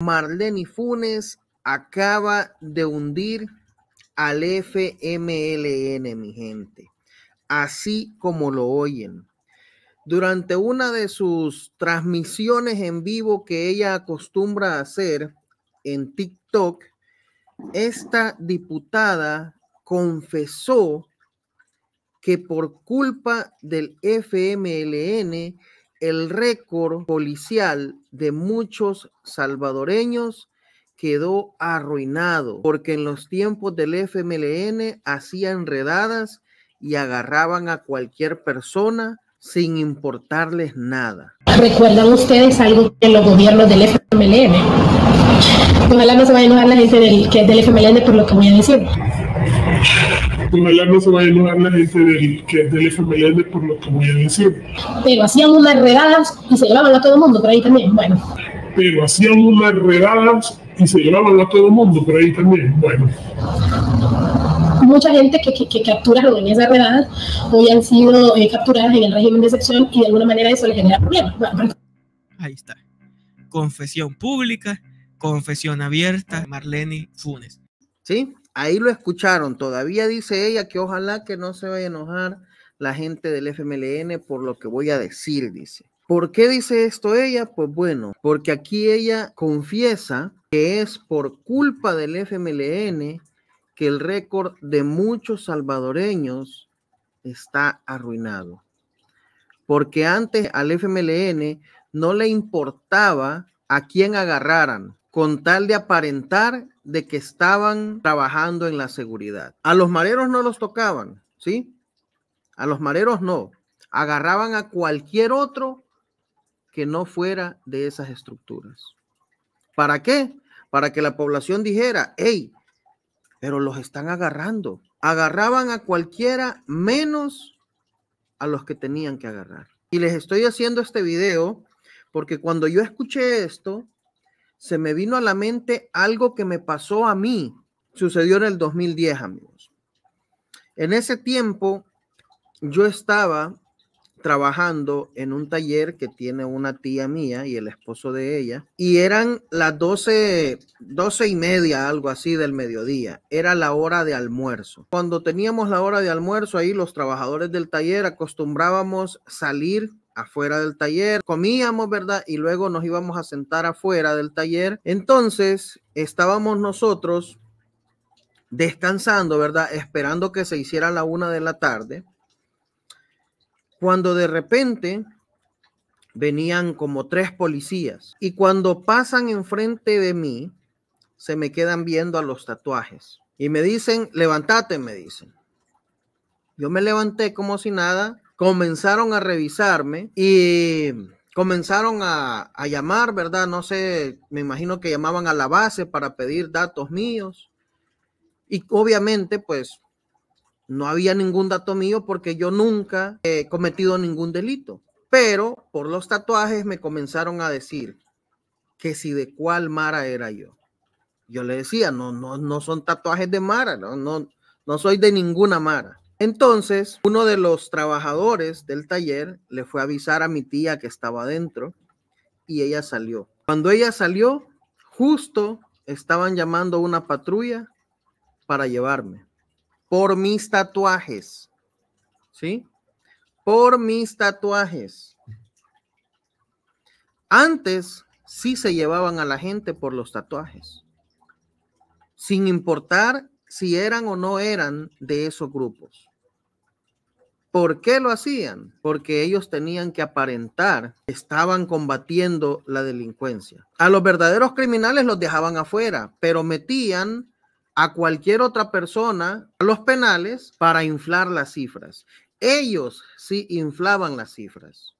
Marlene Funes acaba de hundir al FMLN, mi gente, así como lo oyen. Durante una de sus transmisiones en vivo que ella acostumbra hacer en TikTok, esta diputada confesó que por culpa del FMLN el récord policial de muchos salvadoreños quedó arruinado porque en los tiempos del FMLN hacían redadas y agarraban a cualquier persona sin importarles nada. ¿Recuerdan ustedes algo de los gobiernos del FMLN? Ojalá no se vayan a enojar la gente del, que es del FMLN por lo que voy a decir no se va a enojar la gente del, que por lo que voy a decir. Pero hacían unas redadas y se llevaban a todo el mundo, por ahí también, bueno. Pero hacían unas redadas y se llevaban a todo el mundo, por ahí también, bueno. Mucha gente que, que, que capturaron en esas redadas hoy han sido eh, capturadas en el régimen de excepción y de alguna manera eso le genera problemas. ahí está. Confesión pública, confesión abierta, Marlene Funes. Sí, ahí lo escucharon. Todavía dice ella que ojalá que no se vaya a enojar la gente del FMLN por lo que voy a decir, dice. ¿Por qué dice esto ella? Pues bueno, porque aquí ella confiesa que es por culpa del FMLN que el récord de muchos salvadoreños está arruinado. Porque antes al FMLN no le importaba a quién agarraran, con tal de aparentar de que estaban trabajando en la seguridad. A los mareros no los tocaban, ¿sí? A los mareros no. Agarraban a cualquier otro que no fuera de esas estructuras. ¿Para qué? Para que la población dijera, hey, pero los están agarrando. Agarraban a cualquiera menos a los que tenían que agarrar. Y les estoy haciendo este video porque cuando yo escuché esto, se me vino a la mente algo que me pasó a mí. Sucedió en el 2010, amigos. En ese tiempo, yo estaba trabajando en un taller que tiene una tía mía y el esposo de ella, y eran las 12, 12 y media, algo así del mediodía, era la hora de almuerzo. Cuando teníamos la hora de almuerzo, ahí los trabajadores del taller acostumbrábamos salir afuera del taller, comíamos, ¿verdad? Y luego nos íbamos a sentar afuera del taller. Entonces, estábamos nosotros descansando, ¿verdad? Esperando que se hiciera la una de la tarde. Cuando de repente venían como tres policías y cuando pasan enfrente de mí, se me quedan viendo a los tatuajes y me dicen, levántate, me dicen. Yo me levanté como si nada comenzaron a revisarme y comenzaron a, a, llamar, ¿verdad? No sé, me imagino que llamaban a la base para pedir datos míos. Y obviamente, pues, no había ningún dato mío porque yo nunca he cometido ningún delito. Pero por los tatuajes me comenzaron a decir que si de cuál Mara era yo. Yo le decía, no, no, no son tatuajes de Mara, no, no, no soy de ninguna Mara. Entonces, uno de los trabajadores del taller le fue a avisar a mi tía que estaba adentro y ella salió. Cuando ella salió, justo estaban llamando una patrulla para llevarme por mis tatuajes. ¿Sí? Por mis tatuajes. Antes sí se llevaban a la gente por los tatuajes, sin importar si eran o no eran de esos grupos. ¿Por qué lo hacían? Porque ellos tenían que aparentar que estaban combatiendo la delincuencia. A los verdaderos criminales los dejaban afuera, pero metían a cualquier otra persona a los penales para inflar las cifras. Ellos sí inflaban las cifras.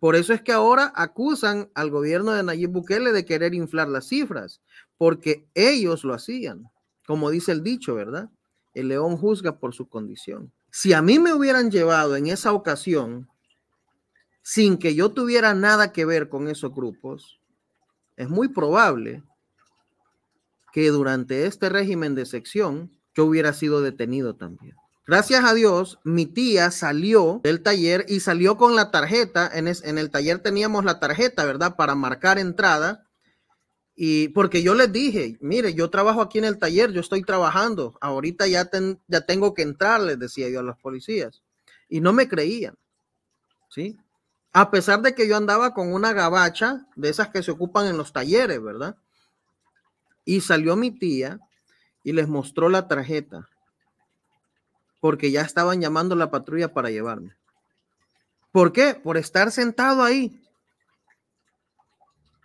Por eso es que ahora acusan al gobierno de Nayib Bukele de querer inflar las cifras, porque ellos lo hacían. Como dice el dicho, ¿verdad? El león juzga por su condición. Si a mí me hubieran llevado en esa ocasión, sin que yo tuviera nada que ver con esos grupos, es muy probable que durante este régimen de sección yo hubiera sido detenido también. Gracias a Dios, mi tía salió del taller y salió con la tarjeta. En, el taller teníamos la tarjeta, ¿verdad? Para marcar entrada y porque yo les dije, mire, yo trabajo aquí en el taller, yo estoy trabajando, ahorita ya, ya tengo que entrar, les decía yo a los policías. Y no me creían, ¿sí? A pesar de que yo andaba con una gabacha de esas que se ocupan en los talleres, ¿verdad? Y salió mi tía y les mostró la tarjeta, porque ya estaban llamando la patrulla para llevarme. ¿Por qué? Por estar sentado ahí.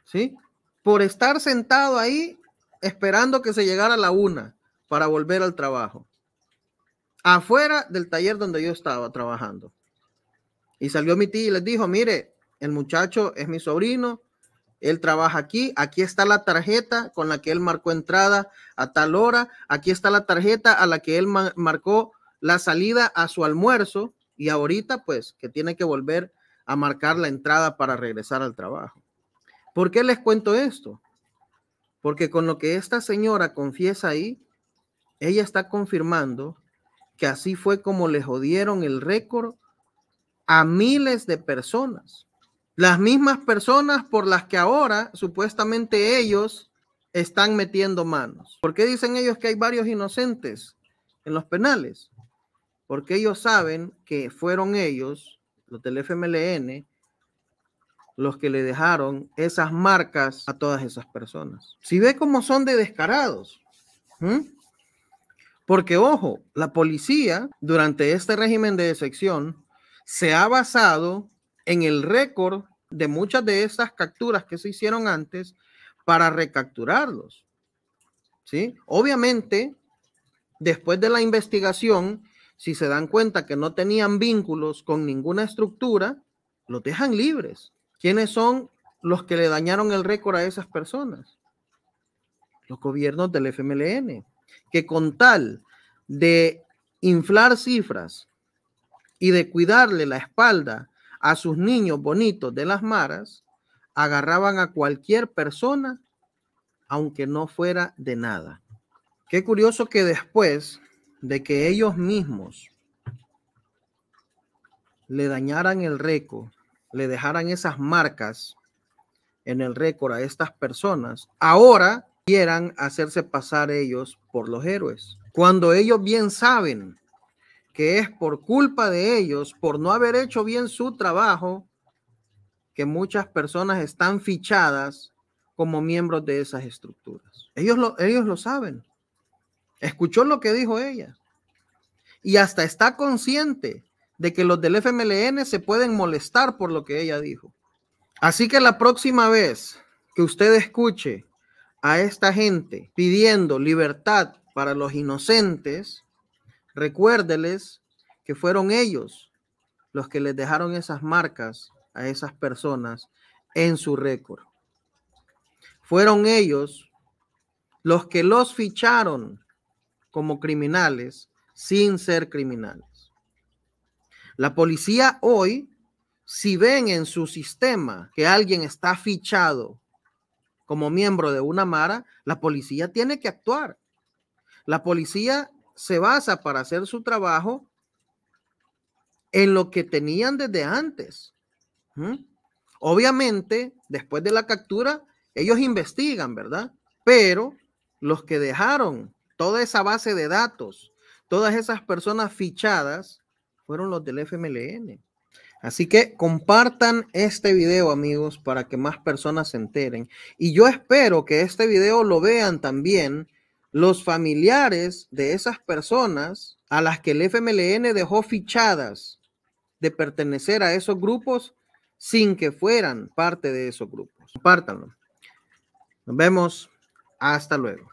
¿Sí? por estar sentado ahí esperando que se llegara la una para volver al trabajo. Afuera del taller donde yo estaba trabajando. Y salió mi tía y les dijo, mire, el muchacho es mi sobrino, él trabaja aquí, aquí está la tarjeta con la que él marcó entrada a tal hora, aquí está la tarjeta a la que él marcó la salida a su almuerzo y ahorita pues que tiene que volver a marcar la entrada para regresar al trabajo. ¿Por qué les cuento esto? Porque con lo que esta señora confiesa ahí, ella está confirmando que así fue como le jodieron el récord a miles de personas. Las mismas personas por las que ahora supuestamente ellos están metiendo manos. ¿Por qué dicen ellos que hay varios inocentes en los penales? Porque ellos saben que fueron ellos, los del FMLN, los que le dejaron esas marcas a todas esas personas. Si ve cómo son de descarados. Porque, ojo, la policía durante este régimen de excepción se ha basado en el récord de muchas de esas capturas que se hicieron antes para recapturarlos. Obviamente, después de la investigación, si se dan cuenta que no tenían vínculos con ninguna estructura, los dejan libres. ¿Quiénes son los que le dañaron el récord a esas personas? Los gobiernos del FMLN, que con tal de inflar cifras y de cuidarle la espalda a sus niños bonitos de las maras, agarraban a cualquier persona, aunque no fuera de nada. Qué curioso que después de que ellos mismos le dañaran el récord le dejaran esas marcas en el récord a estas personas, ahora quieran hacerse pasar ellos por los héroes. Cuando ellos bien saben que es por culpa de ellos, por no haber hecho bien su trabajo, que muchas personas están fichadas como miembros de esas estructuras. Ellos lo, ellos lo saben. Escuchó lo que dijo ella. Y hasta está consciente de que los del FMLN se pueden molestar por lo que ella dijo. Así que la próxima vez que usted escuche a esta gente pidiendo libertad para los inocentes, recuérdeles que fueron ellos los que les dejaron esas marcas a esas personas en su récord. Fueron ellos los que los ficharon como criminales sin ser criminales. La policía hoy, si ven en su sistema que alguien está fichado como miembro de una mara, la policía tiene que actuar. La policía se basa para hacer su trabajo en lo que tenían desde antes. Obviamente, después de la captura, ellos investigan, ¿verdad? Pero los que dejaron toda esa base de datos, todas esas personas fichadas, fueron los del FMLN. Así que compartan este video, amigos, para que más personas se enteren. Y yo espero que este video lo vean también los familiares de esas personas a las que el FMLN dejó fichadas de pertenecer a esos grupos sin que fueran parte de esos grupos. Compártanlo. Nos vemos. Hasta luego.